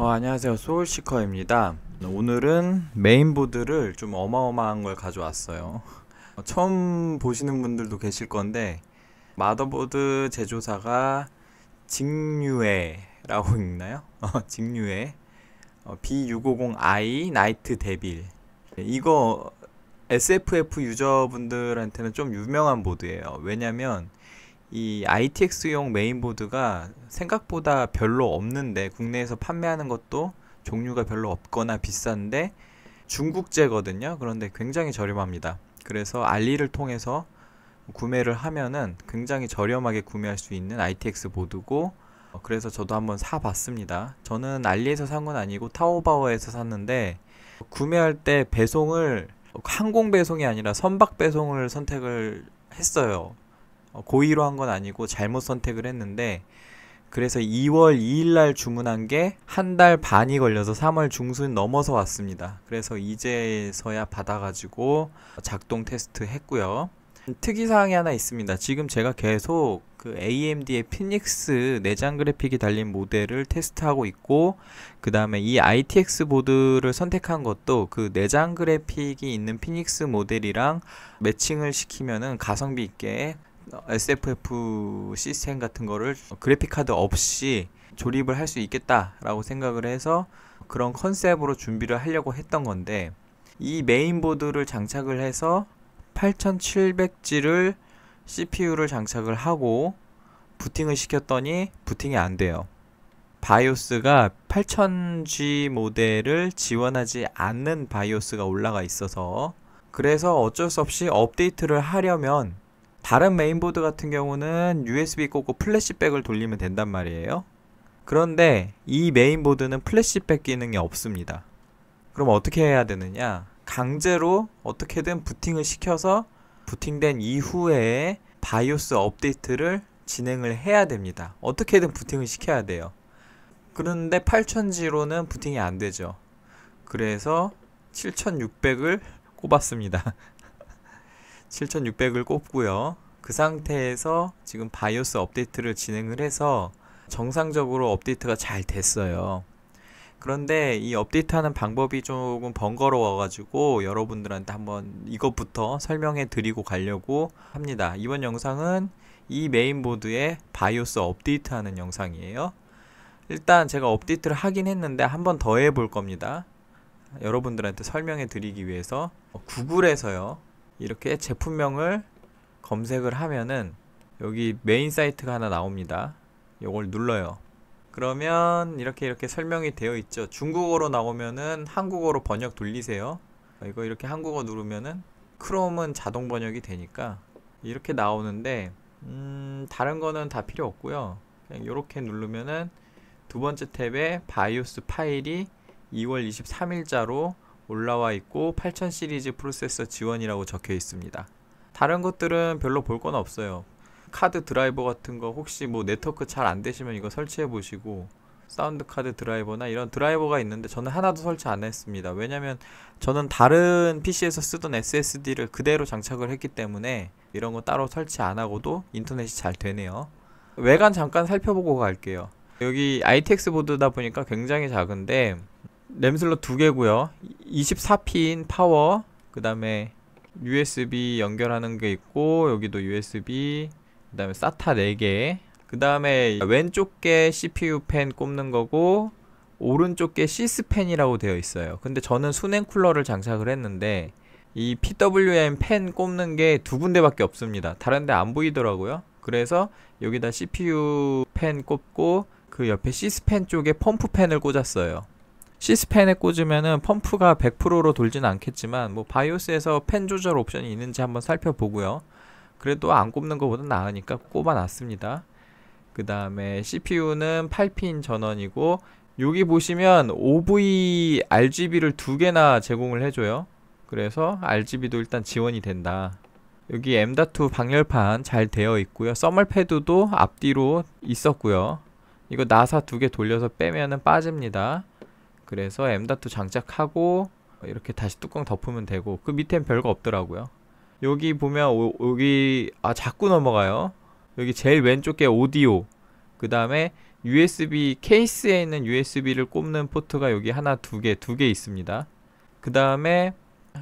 어, 안녕하세요 소울시커입니다 오늘은 메인보드를 좀 어마어마한 걸 가져왔어요 어, 처음 보시는 분들도 계실 건데 마더보드 제조사가 직류에라고 읽나요? 어, 직류에 어, B650i 나이트 데빌 이거 SFF 유저분들한테는 좀 유명한 보드예요 왜냐면 이 ITX용 메인보드가 생각보다 별로 없는데 국내에서 판매하는 것도 종류가 별로 없거나 비싼데 중국제거든요. 그런데 굉장히 저렴합니다. 그래서 알리를 통해서 구매를 하면은 굉장히 저렴하게 구매할 수 있는 ITX 보드고 어, 그래서 저도 한번 사봤습니다. 저는 알리에서 산 건 아니고 타오바오에서 샀는데 구매할 때 배송을 어, 항공 배송이 아니라 선박 배송을 선택을 했어요. 어, 고의로 한 건 아니고 잘못 선택을 했는데 그래서 2월 2일 날 주문한 게 한 달 반이 걸려서 3월 중순 넘어서 왔습니다. 그래서 이제서야 받아가지고 작동 테스트 했고요. 특이사항이 하나 있습니다. 지금 제가 계속 그 AMD의 피닉스 내장 그래픽이 달린 모델을 테스트하고 있고, 그 다음에 이 ITX 보드를 선택한 것도 그 내장 그래픽이 있는 피닉스 모델이랑 매칭을 시키면 가성비 있게 어, SFF 시스템 같은 거를 어, 그래픽카드 없이 조립을 할 수 있겠다라고 생각을 해서 그런 컨셉으로 준비를 하려고 했던 건데 이 메인보드를 장착을 해서 8700G를 CPU를 장착을 하고 부팅을 시켰더니 부팅이 안 돼요. 바이오스가 8000G 모델을 지원하지 않는 바이오스가 올라가 있어서 그래서 어쩔 수 없이 업데이트를 하려면 다른 메인보드 같은 경우는 USB 꽂고 플래시백을 돌리면 된단 말이에요. 그런데 이 메인보드는 플래시백 기능이 없습니다. 그럼 어떻게 해야 되느냐? 강제로 어떻게든 부팅을 시켜서 부팅된 이후에 바이오스 업데이트를 진행을 해야 됩니다. 어떻게든 부팅을 시켜야 돼요. 그런데 8000G로는 부팅이 안 되죠. 그래서 7600을 꼽았습니다. 7600을 꼽고요. 그 상태에서 지금 바이오스 업데이트를 진행을 해서 정상적으로 업데이트가 잘 됐어요. 그런데 이 업데이트하는 방법이 조금 번거로워가지고 여러분들한테 한번 이것부터 설명해 드리고 가려고 합니다. 이번 영상은 이메인보드에 바이오스 업데이트하는 영상이에요. 일단 제가 업데이트를 하긴 했는데 한번더 해 볼 겁니다. 여러분들한테 설명해 드리기 위해서 구글에서요. 이렇게 제품명을 검색을 하면은 여기 메인 사이트가 하나 나옵니다 요걸 눌러요 그러면 이렇게 이렇게 설명이 되어 있죠 중국어로 나오면은 한국어로 번역 돌리세요 이거 이렇게 한국어 누르면은 크롬은 자동 번역이 되니까 이렇게 나오는데 음, 다른 거는 다 필요 없고요 그냥 이렇게 누르면은 두 번째 탭에 바이오스 파일이 2월 23일자로 올라와 있고 8000 시리즈 프로세서 지원이라고 적혀 있습니다. 다른 것들은 별로 볼 건 없어요. 카드 드라이버 같은 거 혹시 뭐 네트워크 잘 안 되시면 이거 설치해 보시고 사운드 카드 드라이버나 이런 드라이버가 있는데 저는 하나도 설치 안 했습니다. 왜냐면 저는 다른 PC에서 쓰던 SSD를 그대로 장착을 했기 때문에 이런 거 따로 설치 안 하고도 인터넷이 잘 되네요. 외관 잠깐 살펴보고 갈게요. 여기 ITX 보드다 보니까 굉장히 작은데 램슬롯두 개고요. 24핀 파워 그 다음에 USB 연결하는 게 있고 여기도 USB 그 다음에 사타 4개 그 다음에 왼쪽 게 CPU 펜 꼽는 거고 오른쪽 게 시스펜이라고 되어 있어요 근데 저는 순행 쿨러를 장착을 했는데 이 PWM 펜 꼽는 게 두 군데 밖에 없습니다 다른데 안 보이더라고요 그래서 여기다 CPU 펜 꼽고 그 옆에 시스펜 쪽에 펌프 펜을 꽂았어요 시스펜에 꽂으면은 펌프가 100%로 돌진 않겠지만 뭐 바이오스에서 펜 조절 옵션이 있는지 한번 살펴보고요. 그래도 안 꼽는 것보다 나으니까 꼽아놨습니다. 그 다음에 CPU는 8핀 전원이고 여기 보시면 OV RGB를 두 개나 제공을 해줘요. 그래서 RGB도 일단 지원이 된다. 여기 M.2 방열판 잘 되어 있고요. 써멀 패드도 앞뒤로 있었고요. 이거 나사 두 개 돌려서 빼면은 빠집니다. 그래서 M.2 장착하고 이렇게 다시 뚜껑 덮으면 되고 그 밑엔 별거 없더라고요 여기 보면 오, 여기 아 자꾸 넘어가요 여기 제일 왼쪽에 오디오 그 다음에 USB 케이스에 있는 USB를 꼽는 포트가 여기 하나 두 개 두 개 있습니다 그 다음에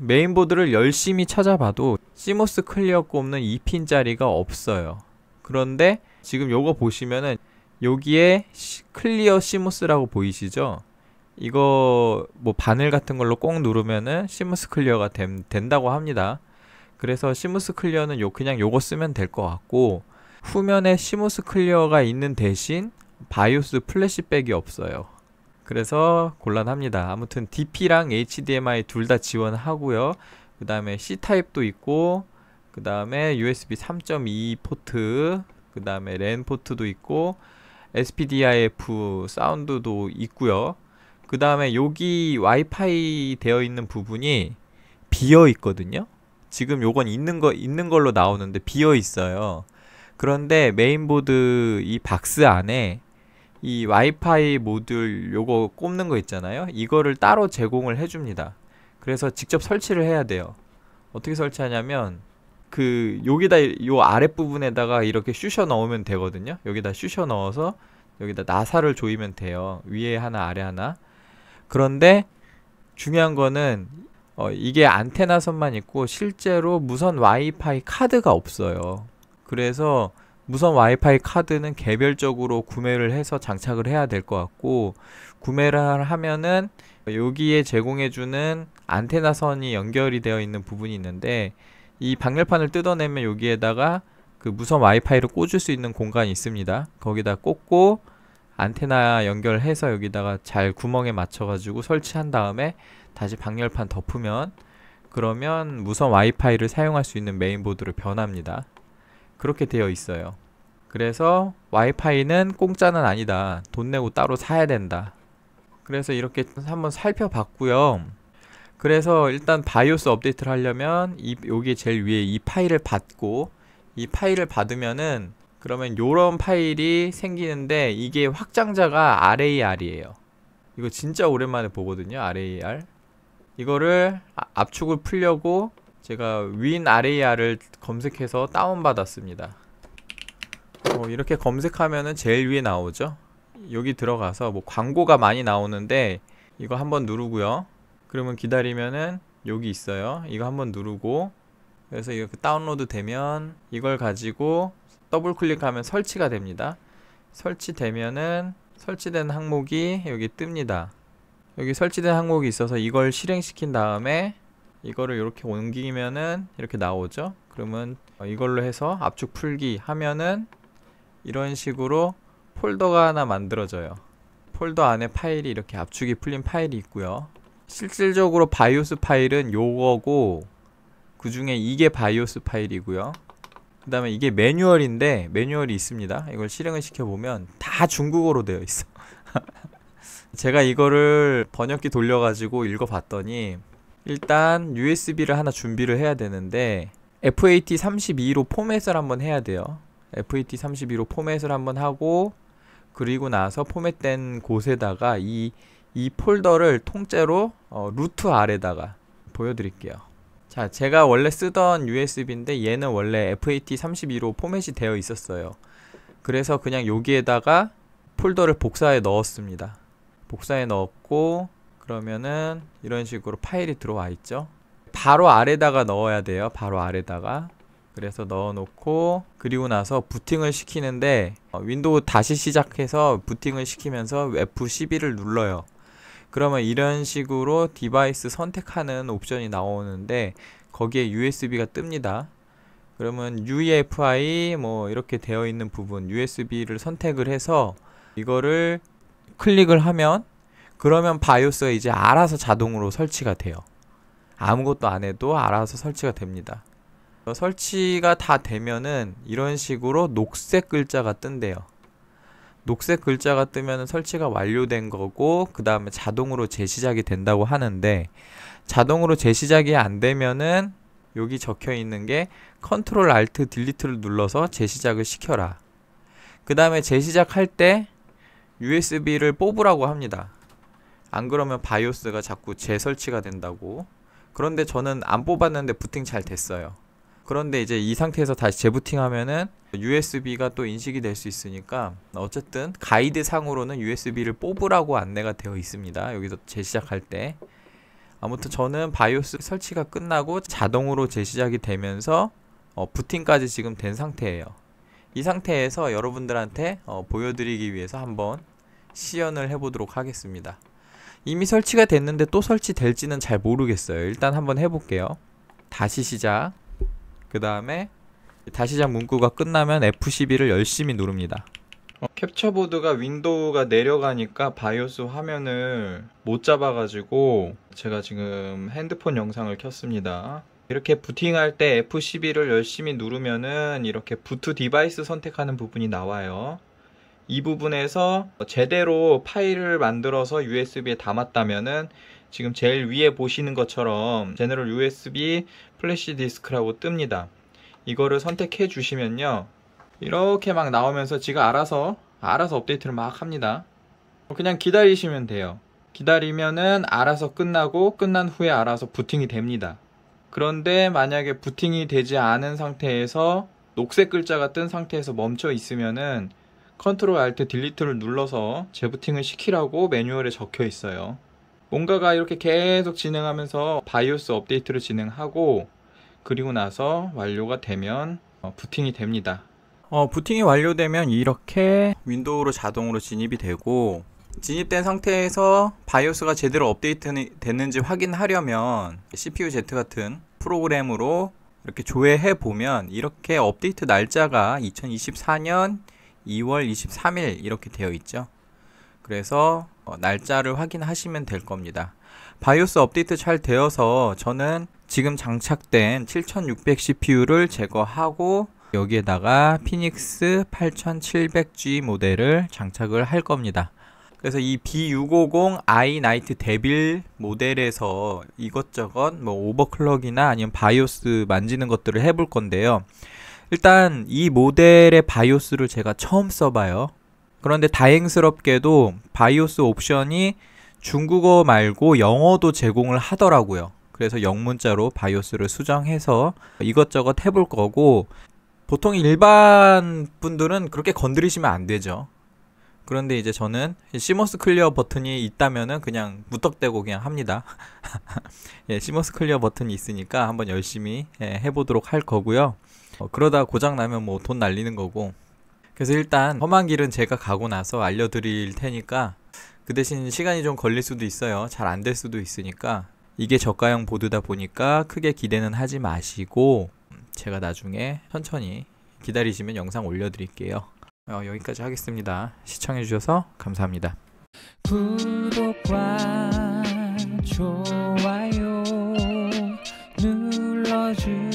메인보드를 열심히 찾아봐도 시모스 클리어 꼽는 2핀짜리가 없어요 그런데 지금 요거 보시면은 여기에 시, 클리어 시모스라고 보이시죠 이거 뭐 바늘 같은 걸로 꼭 누르면은 시무스 클리어가 됨, 된다고 합니다. 그래서 시무스 클리어는 요 그냥 요거 쓰면 될 것 같고 후면에 시무스 클리어가 있는 대신 바이오스 플래시백이 없어요. 그래서 곤란합니다. 아무튼 DP랑 HDMI 둘 다 지원하고요. 그 다음에 C타입도 있고 그 다음에 USB 3.2 포트 그 다음에 랜 포트도 있고 SPDIF 사운드도 있고요. 그 다음에 여기 와이파이 되어 있는 부분이 비어 있거든요 지금 요건 있는 거 있는 걸로 나오는데 비어 있어요 그런데 메인보드 이 박스 안에 이 와이파이 모듈 요거 꼽는 거 있잖아요 이거를 따로 제공을 해줍니다 그래서 직접 설치를 해야 돼요 어떻게 설치하냐면 그 여기다 요 아랫부분에다가 이렇게 쑤셔 넣으면 되거든요 여기다 쑤셔 넣어서 여기다 나사를 조이면 돼요 위에 하나 아래 하나 그런데 중요한 거는 어, 이게 안테나선만 있고 실제로 무선 와이파이 카드가 없어요. 그래서 무선 와이파이 카드는 개별적으로 구매를 해서 장착을 해야 될 것 같고 구매를 하면은 여기에 제공해주는 안테나선이 연결이 되어 있는 부분이 있는데 이 방열판을 뜯어내면 여기에다가 그 무선 와이파이를 꽂을 수 있는 공간이 있습니다. 거기다 꽂고 안테나 연결해서 여기다가 잘 구멍에 맞춰가지고 설치한 다음에 다시 방열판 덮으면 그러면 무선 와이파이를 사용할 수 있는 메인보드로 변합니다. 그렇게 되어 있어요. 그래서 와이파이는 공짜는 아니다. 돈 내고 따로 사야 된다. 그래서 이렇게 한번 살펴봤고요. 그래서 일단 바이오스 업데이트를 하려면 이, 여기 제일 위에 이 파일을 받고 이 파일을 받으면은 그러면 이런 파일이 생기는데 이게 확장자가 RAR이에요. 이거 진짜 오랜만에 보거든요. RAR. 이거를 아, 압축을 풀려고 제가 WinRAR을 검색해서 다운받았습니다. 뭐 어, 이렇게 검색하면은 제일 위에 나오죠. 여기 들어가서 뭐 광고가 많이 나오는데 이거 한번 누르고요. 그러면 기다리면은 여기 있어요. 이거 한번 누르고 그래서 이렇게 그 다운로드 되면 이걸 가지고 더블 클릭하면 설치가 됩니다. 설치되면은 설치된 항목이 여기 뜹니다. 여기 설치된 항목이 있어서 이걸 실행시킨 다음에 이거를 이렇게 옮기면은 이렇게 나오죠. 그러면 이걸로 해서 압축 풀기 하면은 이런 식으로 폴더가 하나 만들어져요. 폴더 안에 파일이 이렇게 압축이 풀린 파일이 있고요. 실질적으로 바이오스 파일은 요거고 그 중에 이게 바이오스 파일이고요. 그 다음에 이게 매뉴얼인데 매뉴얼이 있습니다 이걸 실행을 시켜보면 다 중국어로 되어 있어 제가 이거를 번역기 돌려가지고 읽어봤더니 일단 USB를 하나 준비를 해야 되는데 FAT32로 포맷을 한번 해야 돼요 FAT32로 포맷을 한번 하고 그리고 나서 포맷된 곳에다가 이, 이 폴더를 통째로 어, 루트 아래다가 보여드릴게요 자 제가 원래 쓰던 USB인데 얘는 원래 FAT32로 포맷이 되어 있었어요 그래서 그냥 여기에다가 폴더를 복사해 넣었습니다 복사해 넣었고 그러면은 이런 식으로 파일이 들어와 있죠 바로 아래다가 넣어야 돼요 바로 아래다가 그래서 넣어놓고 그리고 나서 부팅을 시키는데 어, 윈도우 다시 시작해서 부팅을 시키면서 F11을 눌러요 그러면 이런 식으로 디바이스 선택하는 옵션이 나오는데 거기에 USB가 뜹니다. 그러면 UEFI 뭐 이렇게 되어 있는 부분 USB를 선택을 해서 이거를 클릭을 하면 그러면 바이오스가 이제 알아서 자동으로 설치가 돼요. 아무것도 안 해도 알아서 설치가 됩니다. 설치가 다 되면은 이런 식으로 녹색 글자가 뜬대요. 녹색 글자가 뜨면 설치가 완료된 거고 그 다음에 자동으로 재시작이 된다고 하는데 자동으로 재시작이 안 되면은 여기 적혀 있는 게 컨트롤 알트 딜리트를 눌러서 재시작을 시켜라 그 다음에 재시작할 때 USB를 뽑으라고 합니다 안 그러면 바이오스가 자꾸 재설치가 된다고 그런데 저는 안 뽑았는데 부팅 잘 됐어요 그런데 이제 이 상태에서 다시 재부팅하면은 USB가 또 인식이 될 수 있으니까 어쨌든 가이드 상으로는 USB를 뽑으라고 안내가 되어 있습니다. 여기서 재시작할 때 아무튼 저는 바이오스 설치가 끝나고 자동으로 재시작이 되면서 어, 부팅까지 지금 된 상태예요. 이 상태에서 여러분들한테 어, 보여드리기 위해서 한번 시연을 해보도록 하겠습니다. 이미 설치가 됐는데 또 설치될지는 잘 모르겠어요. 일단 한번 해볼게요. 다시 시작. 그 다음에 다시 작 문구가 끝나면 F12를 열심히 누릅니다. 어, 캡처보드가 윈도우가 내려가니까 바이오스 화면을 못 잡아가지고 제가 지금 핸드폰 영상을 켰습니다. 이렇게 부팅할 때 F12를 열심히 누르면은 이렇게 부트 디바이스 선택하는 부분이 나와요. 이 부분에서 제대로 파일을 만들어서 USB에 담았다면은 지금 제일 위에 보시는 것처럼 제너럴 USB 플래시 디스크라고 뜹니다. 이거를 선택해 주시면요. 이렇게 막 나오면서 지가 알아서 알아서 업데이트를 막 합니다. 그냥 기다리시면 돼요. 기다리면은 알아서 끝나고 끝난 후에 알아서 부팅이 됩니다. 그런데 만약에 부팅이 되지 않은 상태에서 녹색 글자가 뜬 상태에서 멈춰 있으면은 컨트롤 알트 딜리트를 눌러서 재부팅을 시키라고 매뉴얼에 적혀 있어요. 뭔가가 이렇게 계속 진행하면서 바이오스 업데이트를 진행하고 그리고 나서 완료가 되면 어, 부팅이 됩니다. 어, 부팅이 완료되면 이렇게 윈도우로 자동으로 진입이 되고 진입된 상태에서 바이오스가 제대로 업데이트 됐는지 확인하려면 CPU-Z 같은 프로그램으로 이렇게 조회해 보면 이렇게 업데이트 날짜가 2024년 2월 23일 이렇게 되어 있죠. 그래서 어, 날짜를 확인하시면 될 겁니다. 바이오스 업데이트 잘 되어서 저는 지금 장착된 7600 CPU를 제거하고 여기에다가 피닉스 8700G 모델을 장착을 할 겁니다. 그래서 이 B650i 나이트 데빌 모델에서 이것저것 뭐 오버클럭이나 아니면 바이오스 만지는 것들을 해볼 건데요. 일단 이 모델의 바이오스를 제가 처음 써봐요. 그런데 다행스럽게도 바이오스 옵션이 중국어 말고 영어도 제공을 하더라고요. 그래서 영문자로 바이오스를 수정해서 이것저것 해볼 거고 보통 일반 분들은 그렇게 건드리시면 안 되죠. 그런데 이제 저는 시머스 클리어 버튼이 있다면은 그냥 무턱대고 그냥 합니다. 예, 시머스 클리어 버튼이 있으니까 한번 열심히 예, 해보도록 할 거고요. 어, 그러다 고장 나면 뭐 돈 날리는 거고 그래서 일단 험한 길은 제가 가고 나서 알려드릴 테니까 그 대신 시간이 좀 걸릴 수도 있어요. 잘 안 될 수도 있으니까 이게 저가형 보드다 보니까 크게 기대는 하지 마시고 제가 나중에 천천히 기다리시면 영상 올려드릴게요. 어, 여기까지 하겠습니다. 시청해주셔서 감사합니다. 구독과 좋아요 눌러주세요.